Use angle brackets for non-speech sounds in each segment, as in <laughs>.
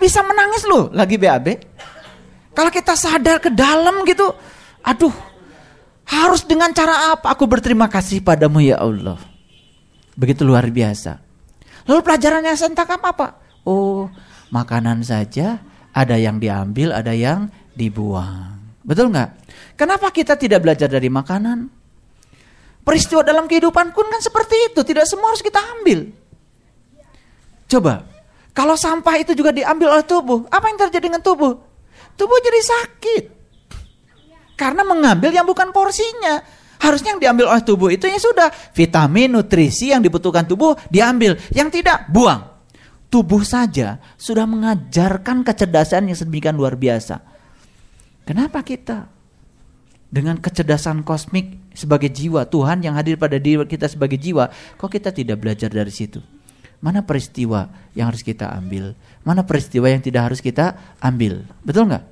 bisa menangis loh lagi BAB. Kalau kita sadar ke dalam gitu, aduh, harus dengan cara apa? Aku berterima kasih padamu ya Allah. Begitu luar biasa. Lalu pelajarannya saya apa? Oh, makanan saja ada yang diambil, ada yang dibuang. Betul nggak? Kenapa kita tidak belajar dari makanan? Peristiwa dalam kehidupan pun kan seperti itu. Tidak semua harus kita ambil. Coba kalau sampah itu juga diambil oleh tubuh, apa yang terjadi dengan tubuh? Tubuh jadi sakit. Karena mengambil yang bukan porsinya. Harusnya yang diambil oleh tubuh itu ya sudah vitamin, nutrisi yang dibutuhkan tubuh diambil, yang tidak buang. Tubuh saja sudah mengajarkan kecerdasan yang sedemikian luar biasa. Kenapa kita dengan kecerdasan kosmik sebagai jiwa Tuhan yang hadir pada diri kita sebagai jiwa, kok kita tidak belajar dari situ? mana peristiwa yang harus kita ambil, mana peristiwa yang tidak harus kita ambil. Betul nggak?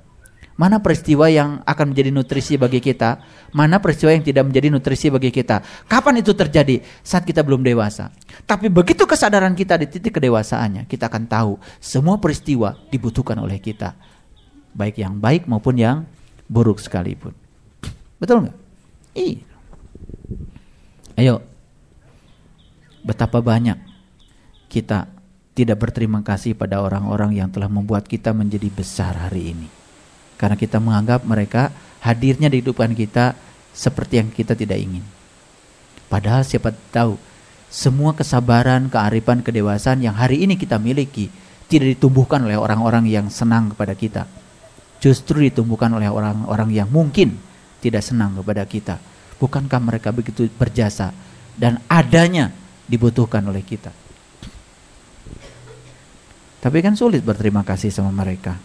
Mana peristiwa yang akan menjadi nutrisi bagi kita, mana peristiwa yang tidak menjadi nutrisi bagi kita. Kapan itu terjadi? Saat kita belum dewasa. Tapi begitu kesadaran kita di titik kedewasaannya, kita akan tahu semua peristiwa dibutuhkan oleh kita. Baik yang baik maupun yang buruk sekalipun. Betul nggak? Iya. Ayo, betapa banyak kita tidak berterima kasih pada orang-orang yang telah membuat kita menjadi besar hari ini. Karena kita menganggap mereka hadirnya di kehidupan kita seperti yang kita tidak ingin. Padahal siapa tahu semua kesabaran, kearifan, kedewasaan yang hari ini kita miliki tidak ditumbuhkan oleh orang-orang yang senang kepada kita. Justru ditumbuhkan oleh orang-orang yang mungkin tidak senang kepada kita. Bukankah mereka begitu berjasa dan adanya dibutuhkan oleh kita? Tapi kan sulit berterima kasih sama mereka.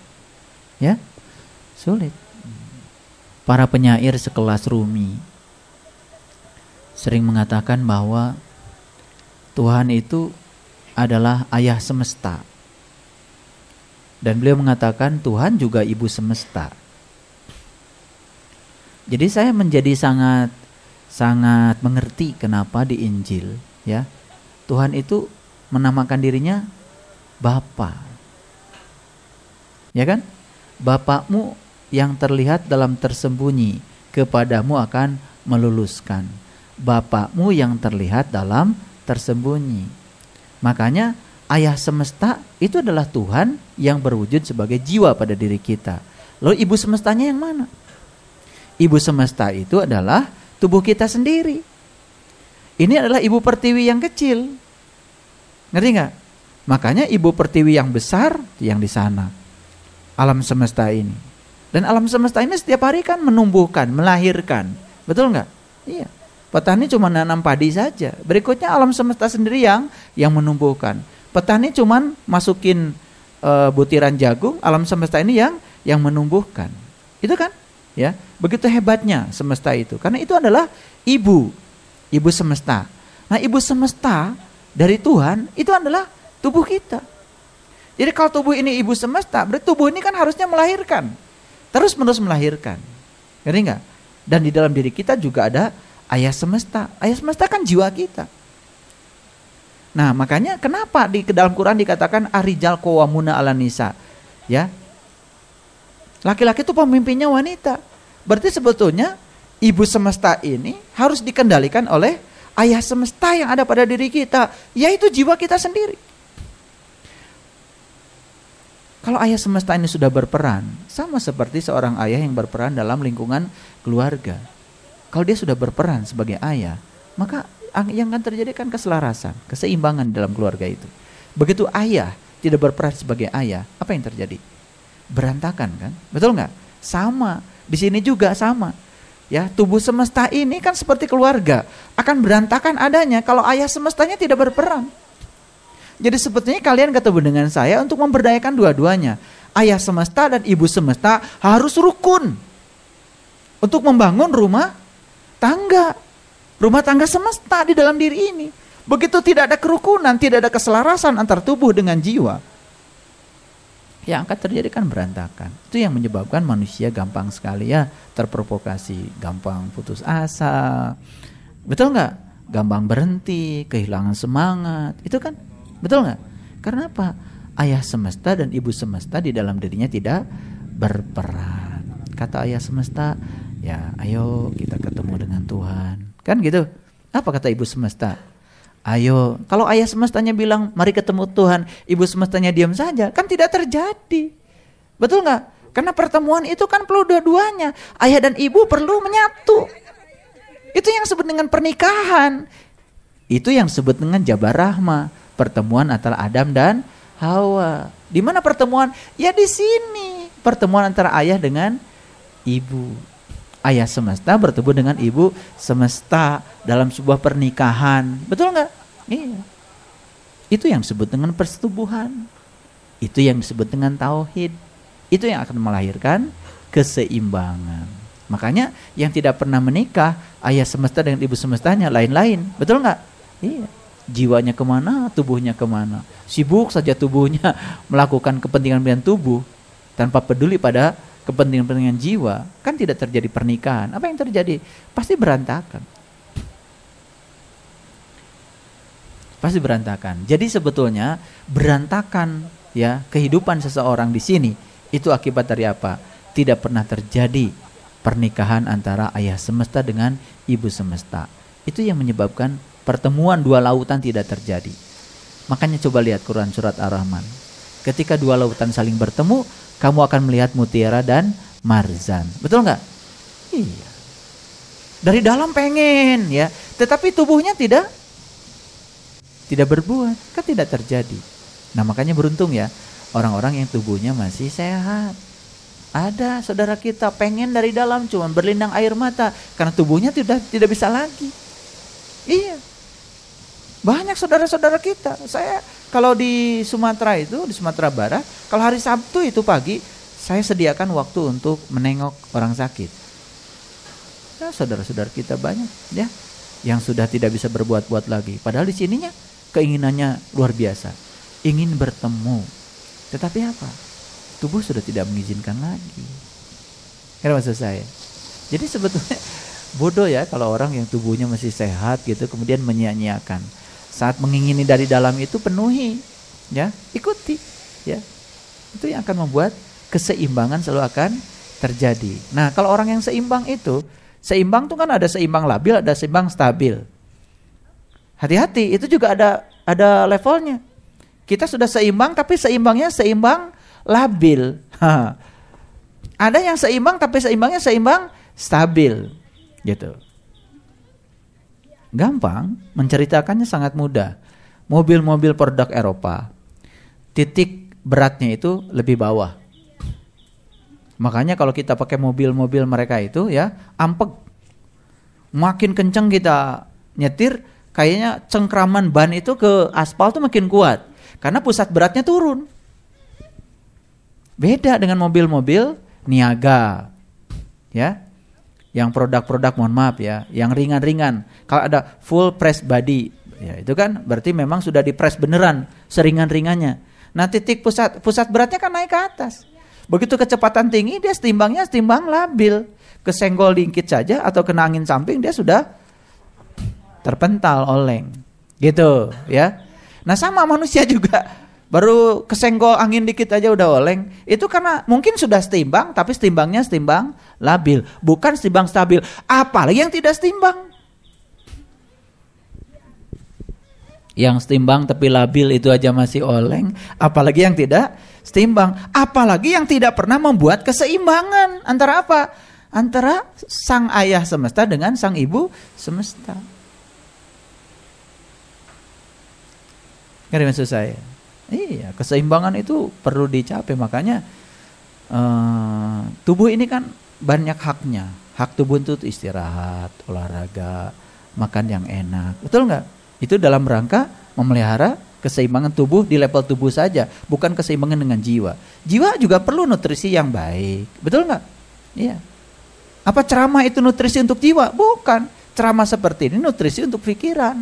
Ya? Sulit. Para penyair sekelas Rumi sering mengatakan bahwa Tuhan itu adalah ayah semesta. Dan beliau mengatakan Tuhan juga ibu semesta. Jadi saya menjadi sangat sangat mengerti kenapa di Injil ya Tuhan itu menamakan dirinya Bapa. Ya kan? Bapakmu yang terlihat dalam tersembunyi kepadamu akan meluluskan. Bapakmu yang terlihat dalam tersembunyi. Makanya ayah semesta itu adalah Tuhan yang berwujud sebagai jiwa pada diri kita. Lalu ibu semestanya yang mana? Ibu semesta itu adalah tubuh kita sendiri. Ini adalah ibu pertiwi yang kecil. Ngerti nggak? Makanya ibu pertiwi yang besar yang di sana. Alam semesta ini. Dan alam semesta ini setiap hari kan menumbuhkan, melahirkan. Betul nggak? Iya. Petani cuma nanam padi saja. Berikutnya alam semesta sendiri yang yang menumbuhkan. Petani cuma masukin e, butiran jagung, alam semesta ini yang yang menumbuhkan. Itu kan? Ya. Begitu hebatnya semesta itu. Karena itu adalah ibu, ibu semesta. Nah, ibu semesta dari Tuhan itu adalah tubuh kita. Jadi kalau tubuh ini ibu semesta, berarti tubuh ini kan harusnya melahirkan. Terus menerus melahirkan. Ngerti enggak, Dan di dalam diri kita juga ada ayah semesta. Ayah semesta kan jiwa kita. Nah makanya kenapa di dalam Quran dikatakan arijal kowamuna ala nisa. Ya, Laki-laki itu pemimpinnya wanita. Berarti sebetulnya ibu semesta ini harus dikendalikan oleh ayah semesta yang ada pada diri kita. Yaitu jiwa kita sendiri. Kalau ayah semesta ini sudah berperan, sama seperti seorang ayah yang berperan dalam lingkungan keluarga. Kalau dia sudah berperan sebagai ayah, maka yang akan terjadi kan keselarasan, keseimbangan dalam keluarga itu. Begitu ayah tidak berperan sebagai ayah, apa yang terjadi? Berantakan kan? Betul nggak? Sama. Di sini juga sama. Ya, tubuh semesta ini kan seperti keluarga, akan berantakan adanya kalau ayah semestanya tidak berperan. Jadi sebetulnya kalian ketemu dengan saya untuk memberdayakan dua-duanya. Ayah semesta dan ibu semesta harus rukun. Untuk membangun rumah tangga. Rumah tangga semesta di dalam diri ini. Begitu tidak ada kerukunan, tidak ada keselarasan antar tubuh dengan jiwa. Yang akan terjadi kan berantakan. Itu yang menyebabkan manusia gampang sekali ya terprovokasi, gampang putus asa. Betul nggak? Gampang berhenti, kehilangan semangat. Itu kan Betul nggak? Karena apa? Ayah semesta dan ibu semesta di dalam dirinya tidak berperan. Kata ayah semesta, ya ayo kita ketemu dengan Tuhan. Kan gitu. Apa kata ibu semesta? Ayo, kalau ayah semestanya bilang mari ketemu Tuhan, ibu semestanya diam saja, kan tidak terjadi. Betul nggak? Karena pertemuan itu kan perlu dua-duanya. Ayah dan ibu perlu menyatu. Itu yang disebut dengan pernikahan. Itu yang disebut dengan jabar rahma pertemuan antara Adam dan Hawa. Di mana pertemuan? Ya di sini. Pertemuan antara ayah dengan ibu. Ayah semesta bertemu dengan ibu semesta dalam sebuah pernikahan. Betul nggak? Iya. Itu yang disebut dengan persetubuhan. Itu yang disebut dengan tauhid. Itu yang akan melahirkan keseimbangan. Makanya yang tidak pernah menikah, ayah semesta dengan ibu semestanya lain-lain. Betul nggak? Iya jiwanya kemana, tubuhnya kemana. Sibuk saja tubuhnya <laughs> melakukan kepentingan-kepentingan tubuh tanpa peduli pada kepentingan-kepentingan jiwa. Kan tidak terjadi pernikahan. Apa yang terjadi? Pasti berantakan. Pasti berantakan. Jadi sebetulnya berantakan ya kehidupan seseorang di sini itu akibat dari apa? Tidak pernah terjadi pernikahan antara ayah semesta dengan ibu semesta. Itu yang menyebabkan pertemuan dua lautan tidak terjadi. Makanya coba lihat Quran surat Ar-Rahman. Ketika dua lautan saling bertemu, kamu akan melihat mutiara dan marzan. Betul nggak? Iya. Dari dalam pengen ya, tetapi tubuhnya tidak tidak berbuat, kan tidak terjadi. Nah, makanya beruntung ya orang-orang yang tubuhnya masih sehat. Ada saudara kita pengen dari dalam cuman berlindang air mata karena tubuhnya tidak tidak bisa lagi. Iya. Banyak saudara-saudara kita. Saya kalau di Sumatera itu, di Sumatera Barat, kalau hari Sabtu itu pagi, saya sediakan waktu untuk menengok orang sakit. Ya, saudara-saudara kita banyak ya yang sudah tidak bisa berbuat-buat lagi. Padahal di sininya keinginannya luar biasa. Ingin bertemu. Tetapi apa? Tubuh sudah tidak mengizinkan lagi. Kira maksud saya. Jadi sebetulnya <laughs> bodoh ya kalau orang yang tubuhnya masih sehat gitu kemudian menyia-nyiakan. Saat mengingini dari dalam itu penuhi, ya, ikuti, ya. Itu yang akan membuat keseimbangan selalu akan terjadi. Nah, kalau orang yang seimbang itu, seimbang tuh kan ada seimbang labil, ada seimbang stabil. Hati-hati, itu juga ada ada levelnya. Kita sudah seimbang tapi seimbangnya seimbang labil. Ada yang seimbang tapi seimbangnya seimbang stabil. Gitu. Gampang, menceritakannya sangat mudah. Mobil-mobil produk Eropa, titik beratnya itu lebih bawah. Makanya kalau kita pakai mobil-mobil mereka itu ya ampek. Makin kenceng kita nyetir, kayaknya cengkraman ban itu ke aspal tuh makin kuat. Karena pusat beratnya turun. Beda dengan mobil-mobil niaga. Ya, yang produk-produk mohon maaf ya, yang ringan-ringan. Kalau ada full press body, ya itu kan berarti memang sudah di press beneran seringan-ringannya. Nah titik pusat pusat beratnya kan naik ke atas. Begitu kecepatan tinggi dia setimbangnya setimbang labil, kesenggol dikit saja atau kena angin samping dia sudah terpental oleng, gitu ya. Nah sama manusia <laughs> juga baru kesenggol angin dikit aja udah oleng. Itu karena mungkin sudah setimbang, tapi setimbangnya setimbang labil, bukan setimbang stabil. Apalagi yang tidak setimbang. Yang setimbang tapi labil itu aja masih oleng, apalagi yang tidak setimbang, apalagi yang tidak pernah membuat keseimbangan antara apa? Antara sang ayah semesta dengan sang ibu semesta. Ngerti maksud saya? Iya, keseimbangan itu perlu dicapai. Makanya uh, tubuh ini kan banyak haknya. Hak tubuh itu istirahat, olahraga, makan yang enak. Betul nggak? Itu dalam rangka memelihara keseimbangan tubuh di level tubuh saja, bukan keseimbangan dengan jiwa. Jiwa juga perlu nutrisi yang baik, betul nggak? Iya. Apa ceramah itu nutrisi untuk jiwa? Bukan. Ceramah seperti ini nutrisi untuk pikiran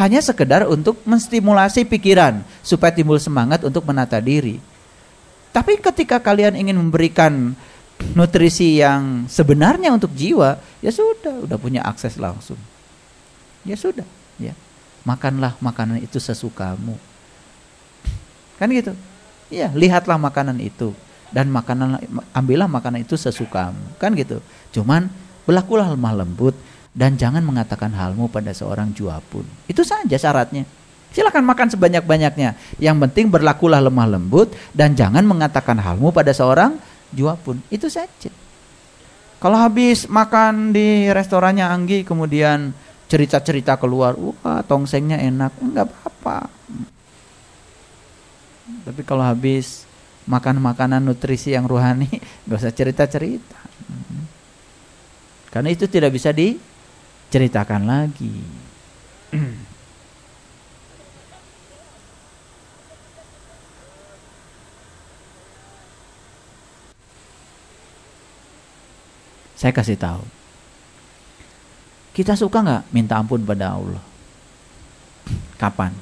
hanya sekedar untuk menstimulasi pikiran supaya timbul semangat untuk menata diri. Tapi ketika kalian ingin memberikan nutrisi yang sebenarnya untuk jiwa, ya sudah, udah punya akses langsung. Ya sudah, ya. Makanlah makanan itu sesukamu. Kan gitu. Ya, lihatlah makanan itu dan makanan ambillah makanan itu sesukamu. Kan gitu. Cuman berlakulah lemah lembut dan jangan mengatakan halmu pada seorang jua pun. Itu saja syaratnya. silakan makan sebanyak-banyaknya. Yang penting berlakulah lemah lembut dan jangan mengatakan halmu pada seorang jua pun. Itu saja. Kalau habis makan di restorannya Anggi kemudian cerita-cerita keluar, wah tongsengnya enak, enggak apa-apa. Tapi kalau habis makan makanan nutrisi yang ruhani, enggak <laughs> usah cerita-cerita. Hmm. Karena itu tidak bisa di ceritakan lagi. Saya kasih tahu. Kita suka nggak minta ampun pada Allah? Kapan?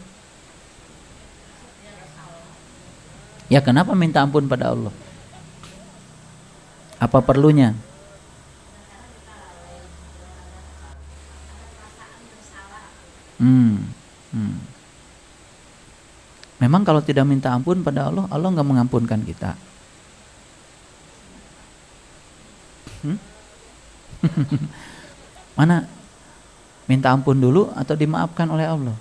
Ya kenapa minta ampun pada Allah? Apa perlunya? Hmm. hmm. Memang kalau tidak minta ampun pada Allah, Allah nggak mengampunkan kita. Hmm? <laughs> Mana minta ampun dulu atau dimaafkan oleh Allah?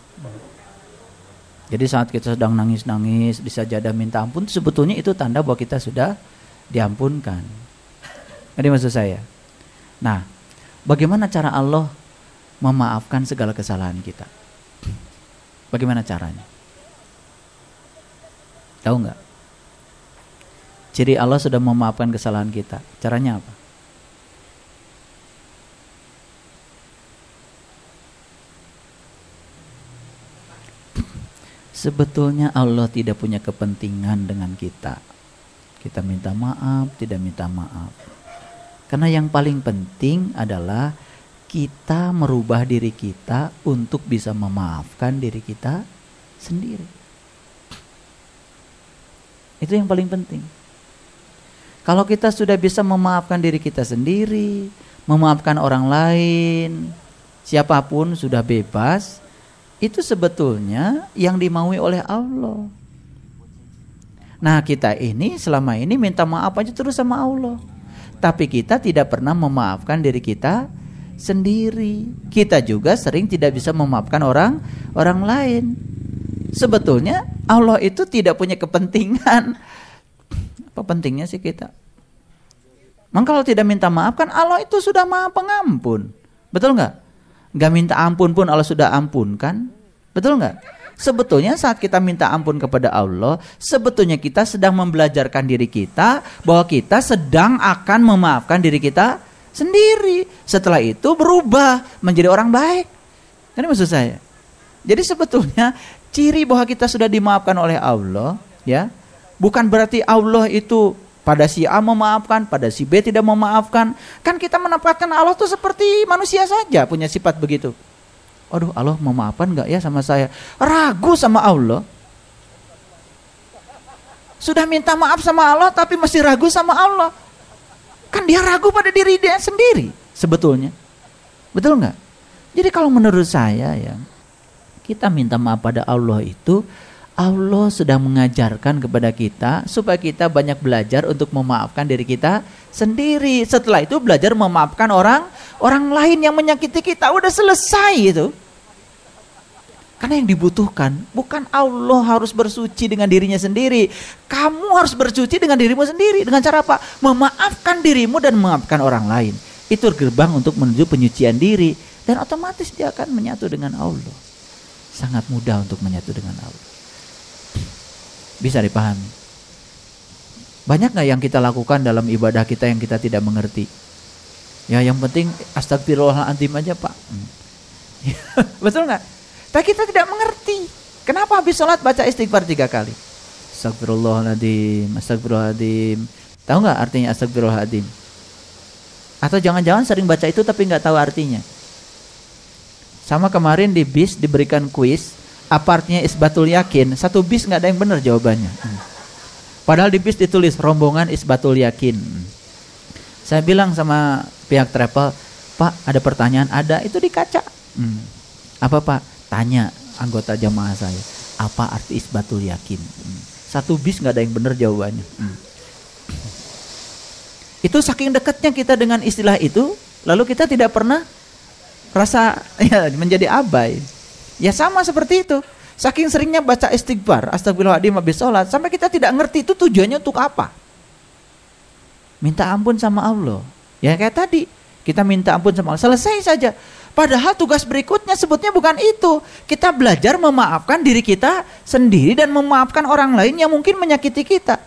Jadi saat kita sedang nangis-nangis di sajadah minta ampun sebetulnya itu tanda bahwa kita sudah diampunkan. Jadi maksud saya. Nah, bagaimana cara Allah memaafkan segala kesalahan kita. Bagaimana caranya? Tahu nggak? Ciri Allah sudah memaafkan kesalahan kita. Caranya apa? Sebetulnya Allah tidak punya kepentingan dengan kita. Kita minta maaf, tidak minta maaf. Karena yang paling penting adalah kita merubah diri kita untuk bisa memaafkan diri kita sendiri. Itu yang paling penting. Kalau kita sudah bisa memaafkan diri kita sendiri, memaafkan orang lain, siapapun sudah bebas, itu sebetulnya yang dimaui oleh Allah. Nah, kita ini selama ini minta maaf aja terus sama Allah. Tapi kita tidak pernah memaafkan diri kita sendiri. Kita juga sering tidak bisa memaafkan orang orang lain. Sebetulnya Allah itu tidak punya kepentingan. Apa pentingnya sih kita? Memang kalau tidak minta maaf kan Allah itu sudah maha pengampun. Betul nggak? Nggak minta ampun pun Allah sudah ampun kan Betul nggak? Sebetulnya saat kita minta ampun kepada Allah, sebetulnya kita sedang membelajarkan diri kita bahwa kita sedang akan memaafkan diri kita sendiri. Setelah itu berubah menjadi orang baik. Ini maksud saya. Jadi sebetulnya ciri bahwa kita sudah dimaafkan oleh Allah, ya, bukan berarti Allah itu pada si A memaafkan, pada si B tidak memaafkan. Kan kita menempatkan Allah tuh seperti manusia saja punya sifat begitu. Aduh, Allah memaafkan nggak ya sama saya? Ragu sama Allah. Sudah minta maaf sama Allah tapi masih ragu sama Allah. Kan dia ragu pada diri dia sendiri sebetulnya. Betul nggak? Jadi kalau menurut saya ya, kita minta maaf pada Allah itu Allah sedang mengajarkan kepada kita supaya kita banyak belajar untuk memaafkan diri kita sendiri. Setelah itu belajar memaafkan orang orang lain yang menyakiti kita udah selesai itu. Karena yang dibutuhkan bukan Allah harus bersuci dengan dirinya sendiri. Kamu harus bersuci dengan dirimu sendiri. Dengan cara apa? Memaafkan dirimu dan memaafkan orang lain. Itu gerbang untuk menuju penyucian diri. Dan otomatis dia akan menyatu dengan Allah. Sangat mudah untuk menyatu dengan Allah. Bisa dipahami. Banyak nggak yang kita lakukan dalam ibadah kita yang kita tidak mengerti? Ya yang penting astagfirullahaladzim aja pak. Hmm. <laughs> Betul nggak? Tapi kita tidak mengerti. Kenapa habis sholat baca istighfar tiga kali? Astagfirullahaladzim, astagfirullahaladzim. Tahu nggak artinya astagfirullahaladzim? Atau jangan-jangan sering baca itu tapi nggak tahu artinya. Sama kemarin di bis diberikan kuis, apa artinya isbatul yakin? Satu bis nggak ada yang benar jawabannya. Hmm. Padahal di bis ditulis rombongan isbatul yakin. Hmm. Saya bilang sama pihak travel, Pak ada pertanyaan ada itu di kaca. Hmm. Apa Pak? tanya anggota jamaah saya apa arti isbatul yakin hmm. satu bis nggak ada yang benar jawabannya hmm. itu saking dekatnya kita dengan istilah itu lalu kita tidak pernah rasa <laughs> ya, menjadi abai ya sama seperti itu saking seringnya baca istighfar astagfirullahaladzim habis sholat sampai kita tidak ngerti itu tujuannya untuk apa minta ampun sama Allah ya kayak tadi kita minta ampun sama Allah selesai saja Padahal tugas berikutnya sebutnya bukan itu. Kita belajar memaafkan diri kita sendiri dan memaafkan orang lain yang mungkin menyakiti kita.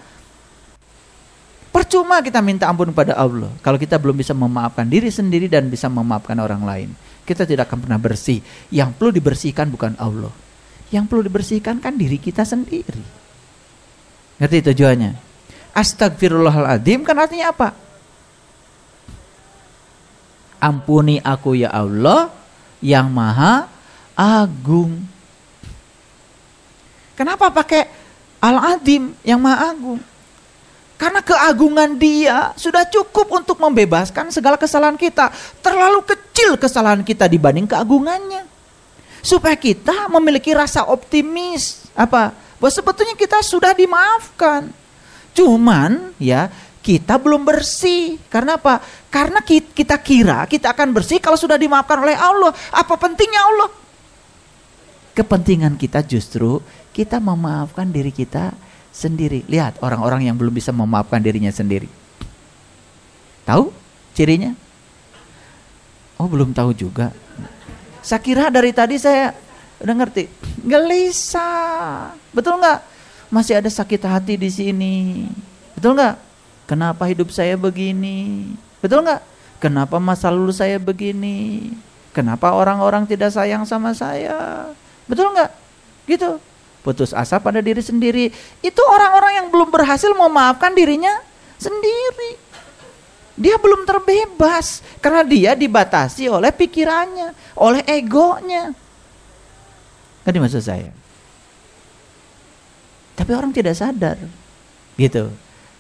Percuma kita minta ampun pada Allah kalau kita belum bisa memaafkan diri sendiri dan bisa memaafkan orang lain. Kita tidak akan pernah bersih. Yang perlu dibersihkan bukan Allah. Yang perlu dibersihkan kan diri kita sendiri. Ngerti tujuannya? Astagfirullahaladzim kan artinya apa? Ampuni aku ya Allah yang maha agung. Kenapa pakai Al-Adim yang maha agung? Karena keagungan dia sudah cukup untuk membebaskan segala kesalahan kita. Terlalu kecil kesalahan kita dibanding keagungannya. Supaya kita memiliki rasa optimis. Apa? Bahwa sebetulnya kita sudah dimaafkan. Cuman ya kita belum bersih. Karena apa? Karena kita kira kita akan bersih kalau sudah dimaafkan oleh Allah. Apa pentingnya Allah? Kepentingan kita justru kita memaafkan diri kita sendiri. Lihat orang-orang yang belum bisa memaafkan dirinya sendiri. Tahu cirinya? Oh belum tahu juga. Saya kira dari tadi saya udah ngerti. Gelisah. Betul nggak? Masih ada sakit hati di sini. Betul nggak? Kenapa hidup saya begini? Betul nggak? Kenapa masa lalu saya begini? Kenapa orang-orang tidak sayang sama saya? Betul nggak? Gitu. Putus asa pada diri sendiri. Itu orang-orang yang belum berhasil memaafkan dirinya sendiri. Dia belum terbebas karena dia dibatasi oleh pikirannya, oleh egonya. Kan maksud saya. Tapi orang tidak sadar. Gitu.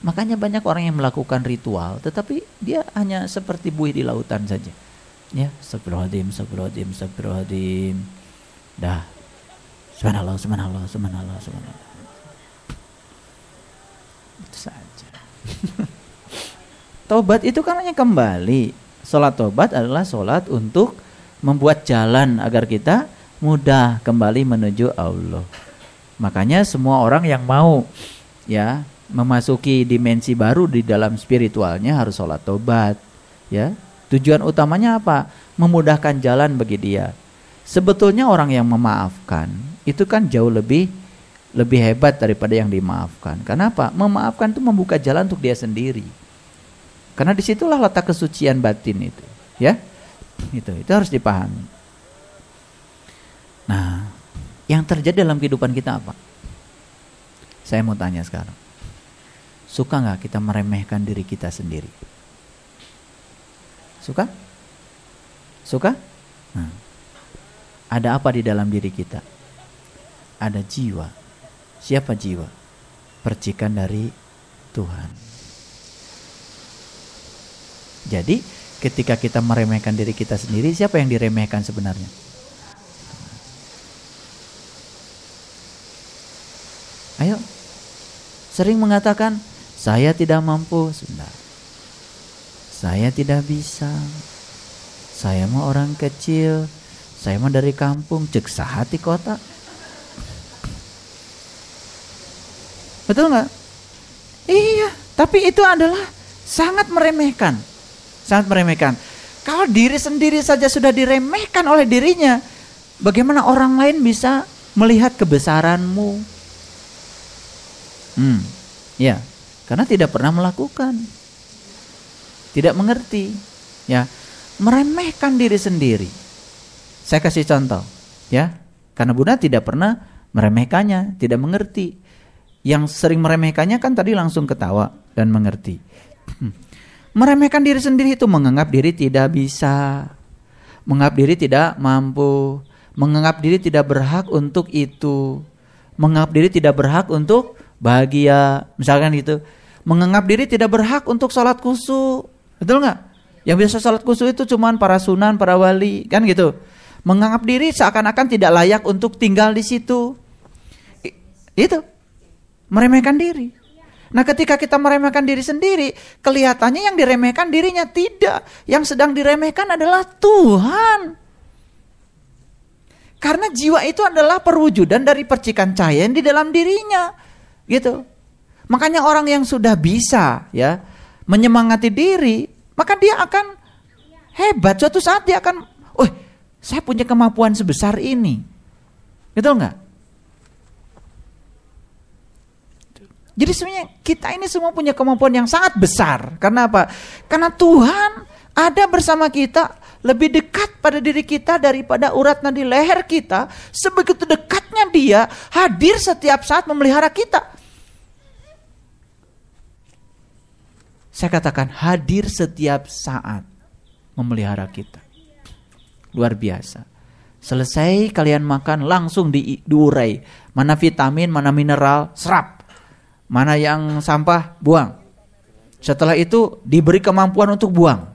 Makanya banyak orang yang melakukan ritual, tetapi dia hanya seperti buih di lautan saja. Ya, sabrohadim, sabrohadim, sabrohadim. Dah. Subhanallah, subhanallah, subhanallah, subhanallah. Itu saja. <laughs> tobat itu kan hanya kembali. solat tobat adalah solat untuk membuat jalan agar kita mudah kembali menuju Allah. Makanya semua orang yang mau ya memasuki dimensi baru di dalam spiritualnya harus sholat tobat ya tujuan utamanya apa memudahkan jalan bagi dia sebetulnya orang yang memaafkan itu kan jauh lebih lebih hebat daripada yang dimaafkan kenapa memaafkan itu membuka jalan untuk dia sendiri karena disitulah letak kesucian batin itu ya itu itu harus dipahami nah yang terjadi dalam kehidupan kita apa saya mau tanya sekarang Suka nggak kita meremehkan diri kita sendiri? Suka? Suka? Nah. Ada apa di dalam diri kita? Ada jiwa. Siapa jiwa? Percikan dari Tuhan. Jadi ketika kita meremehkan diri kita sendiri, siapa yang diremehkan sebenarnya? Ayo, sering mengatakan saya tidak mampu, sudah. Saya tidak bisa. Saya mau orang kecil. Saya mau dari kampung, cek sahati kota. Betul nggak? Iya, tapi itu adalah sangat meremehkan. Sangat meremehkan. Kalau diri sendiri saja sudah diremehkan oleh dirinya, bagaimana orang lain bisa melihat kebesaranmu? Hmm, ya karena tidak pernah melakukan. Tidak mengerti, ya. Meremehkan diri sendiri. Saya kasih contoh, ya. Karena bunda tidak pernah meremehkannya, tidak mengerti. Yang sering meremehkannya kan tadi langsung ketawa dan mengerti. <clears throat> Meremehkan diri sendiri itu menganggap diri tidak bisa, menganggap diri tidak mampu, menganggap diri tidak berhak untuk itu, menganggap diri tidak berhak untuk bahagia, misalkan gitu menganggap diri tidak berhak untuk sholat kusu. Betul nggak? Yang biasa sholat kusu itu cuma para sunan, para wali, kan gitu. Menganggap diri seakan-akan tidak layak untuk tinggal di situ. I, itu meremehkan diri. Nah, ketika kita meremehkan diri sendiri, kelihatannya yang diremehkan dirinya tidak. Yang sedang diremehkan adalah Tuhan. Karena jiwa itu adalah perwujudan dari percikan cahaya yang di dalam dirinya. Gitu. Makanya orang yang sudah bisa ya menyemangati diri, maka dia akan hebat. Suatu saat dia akan, "Wah, saya punya kemampuan sebesar ini." gitu enggak? Jadi sebenarnya kita ini semua punya kemampuan yang sangat besar. Karena apa? Karena Tuhan ada bersama kita lebih dekat pada diri kita daripada urat nadi leher kita. Sebegitu dekatnya dia hadir setiap saat memelihara kita. Saya katakan hadir setiap saat memelihara kita. Luar biasa. Selesai kalian makan langsung di, diurai. Mana vitamin, mana mineral, serap. Mana yang sampah, buang. Setelah itu diberi kemampuan untuk buang.